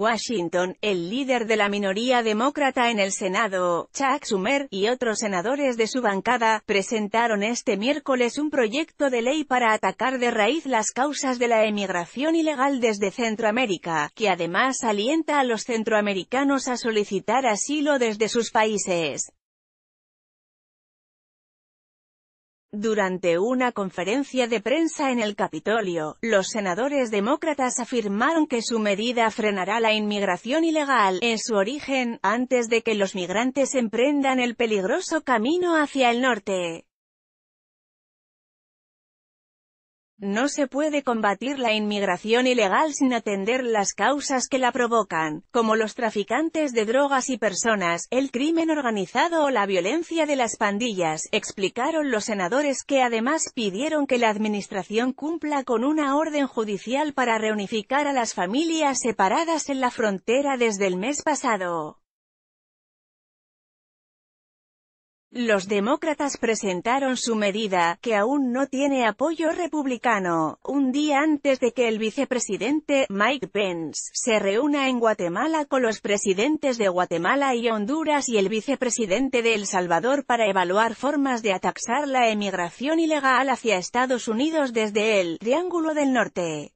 Washington, el líder de la minoría demócrata en el Senado, Chuck Schumer, y otros senadores de su bancada, presentaron este miércoles un proyecto de ley para atacar de raíz las causas de la emigración ilegal desde Centroamérica, que además alienta a los centroamericanos a solicitar asilo desde sus países. Durante una conferencia de prensa en el Capitolio, los senadores demócratas afirmaron que su medida frenará la inmigración ilegal, en su origen, antes de que los migrantes emprendan el peligroso camino hacia el norte. No se puede combatir la inmigración ilegal sin atender las causas que la provocan, como los traficantes de drogas y personas, el crimen organizado o la violencia de las pandillas, explicaron los senadores que además pidieron que la administración cumpla con una orden judicial para reunificar a las familias separadas en la frontera desde el mes pasado. Los demócratas presentaron su medida, que aún no tiene apoyo republicano, un día antes de que el vicepresidente, Mike Pence, se reúna en Guatemala con los presidentes de Guatemala y Honduras y el vicepresidente de El Salvador para evaluar formas de ataxar la emigración ilegal hacia Estados Unidos desde el Triángulo del Norte.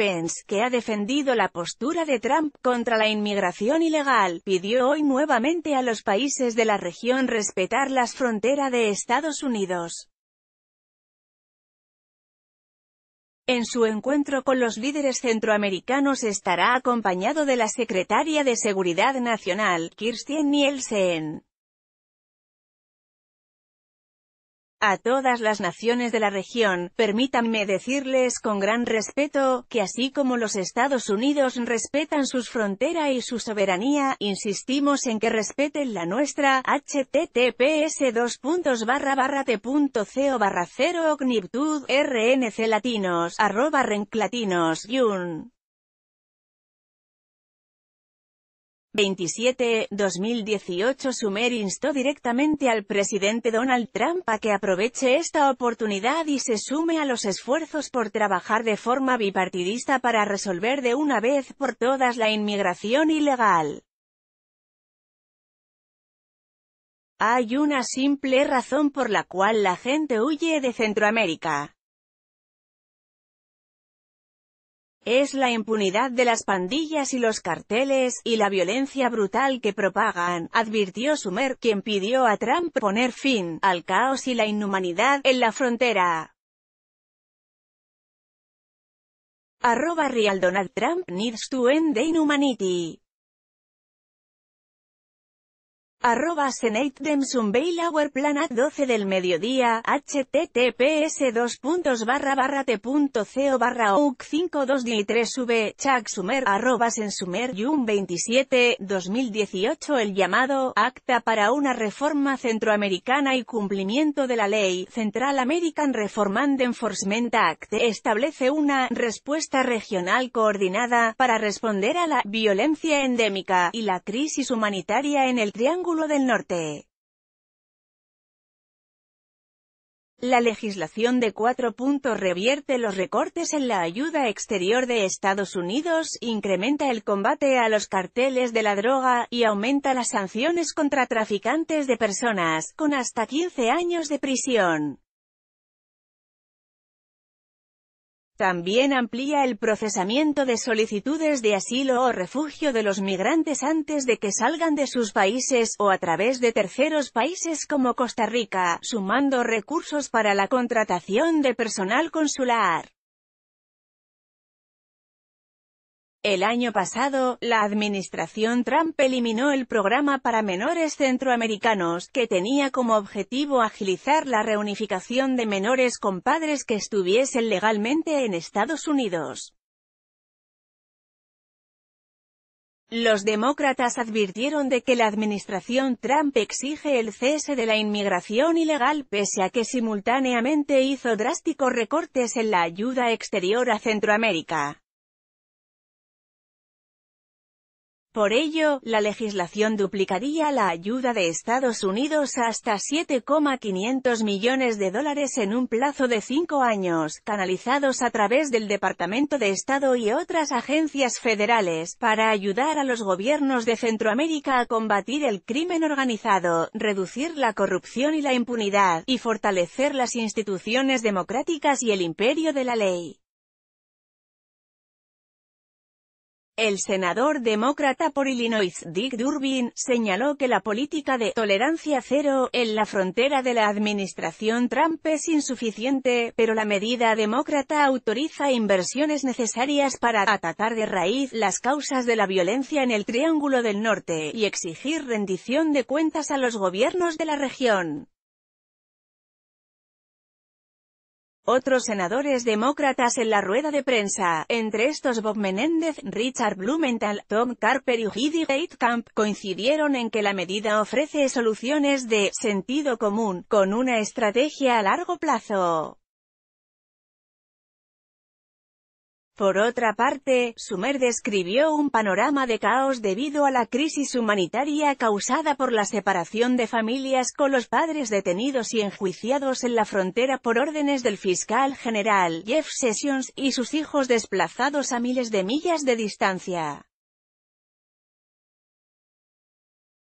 Pence, que ha defendido la postura de Trump contra la inmigración ilegal, pidió hoy nuevamente a los países de la región respetar las fronteras de Estados Unidos. En su encuentro con los líderes centroamericanos estará acompañado de la secretaria de Seguridad Nacional, Kirstjen Nielsen. a todas las naciones de la región, permítanme decirles con gran respeto, que así como los Estados Unidos respetan sus fronteras y su soberanía, insistimos en que respeten la nuestra, https 27, 2018 Sumer instó directamente al presidente Donald Trump a que aproveche esta oportunidad y se sume a los esfuerzos por trabajar de forma bipartidista para resolver de una vez por todas la inmigración ilegal. Hay una simple razón por la cual la gente huye de Centroamérica. es la impunidad de las pandillas y los carteles, y la violencia brutal que propagan, advirtió Sumer, quien pidió a Trump poner fin al caos y la inhumanidad en la frontera. end inhumanity arroba 12 del mediodía, https 2 barra barra t.co barra ouk 52d3v, Sumer, arroba 27, 2018 El llamado, Acta para una reforma centroamericana y cumplimiento de la ley, Central American Reform and Enforcement Act, establece una respuesta regional coordinada, para responder a la violencia endémica y la crisis humanitaria en el Triángulo del Norte. La legislación de cuatro puntos revierte los recortes en la ayuda exterior de Estados Unidos, incrementa el combate a los carteles de la droga, y aumenta las sanciones contra traficantes de personas, con hasta 15 años de prisión. También amplía el procesamiento de solicitudes de asilo o refugio de los migrantes antes de que salgan de sus países, o a través de terceros países como Costa Rica, sumando recursos para la contratación de personal consular. El año pasado, la administración Trump eliminó el programa para menores centroamericanos, que tenía como objetivo agilizar la reunificación de menores con padres que estuviesen legalmente en Estados Unidos. Los demócratas advirtieron de que la administración Trump exige el cese de la inmigración ilegal pese a que simultáneamente hizo drásticos recortes en la ayuda exterior a Centroamérica. Por ello, la legislación duplicaría la ayuda de Estados Unidos hasta 7,500 millones de dólares en un plazo de cinco años, canalizados a través del Departamento de Estado y otras agencias federales, para ayudar a los gobiernos de Centroamérica a combatir el crimen organizado, reducir la corrupción y la impunidad, y fortalecer las instituciones democráticas y el imperio de la ley. El senador demócrata por Illinois Dick Durbin señaló que la política de «tolerancia cero» en la frontera de la administración Trump es insuficiente, pero la medida demócrata autoriza inversiones necesarias para atacar de raíz las causas de la violencia en el Triángulo del Norte y exigir rendición de cuentas a los gobiernos de la región. Otros senadores demócratas en la rueda de prensa, entre estos Bob Menéndez, Richard Blumenthal, Tom Carper y Heidi Heitkamp, coincidieron en que la medida ofrece soluciones de «sentido común», con una estrategia a largo plazo. Por otra parte, Sumer describió un panorama de caos debido a la crisis humanitaria causada por la separación de familias con los padres detenidos y enjuiciados en la frontera por órdenes del fiscal general Jeff Sessions y sus hijos desplazados a miles de millas de distancia.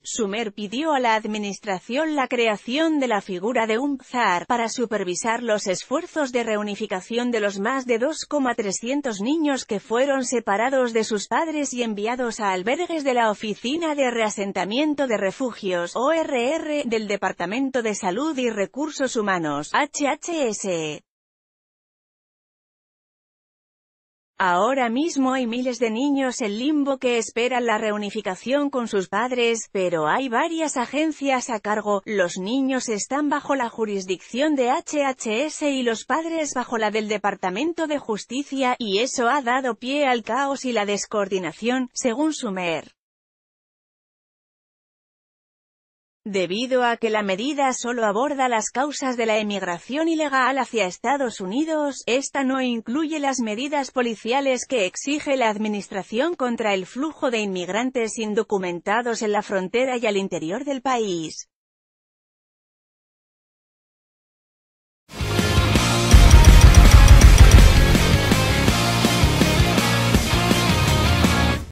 Sumer pidió a la administración la creación de la figura de un zar para supervisar los esfuerzos de reunificación de los más de 2,300 niños que fueron separados de sus padres y enviados a albergues de la Oficina de Reasentamiento de Refugios, ORR, del Departamento de Salud y Recursos Humanos, HHS. Ahora mismo hay miles de niños en limbo que esperan la reunificación con sus padres, pero hay varias agencias a cargo, los niños están bajo la jurisdicción de HHS y los padres bajo la del Departamento de Justicia, y eso ha dado pie al caos y la descoordinación, según Sumer. Debido a que la medida solo aborda las causas de la emigración ilegal hacia Estados Unidos, esta no incluye las medidas policiales que exige la Administración contra el flujo de inmigrantes indocumentados en la frontera y al interior del país.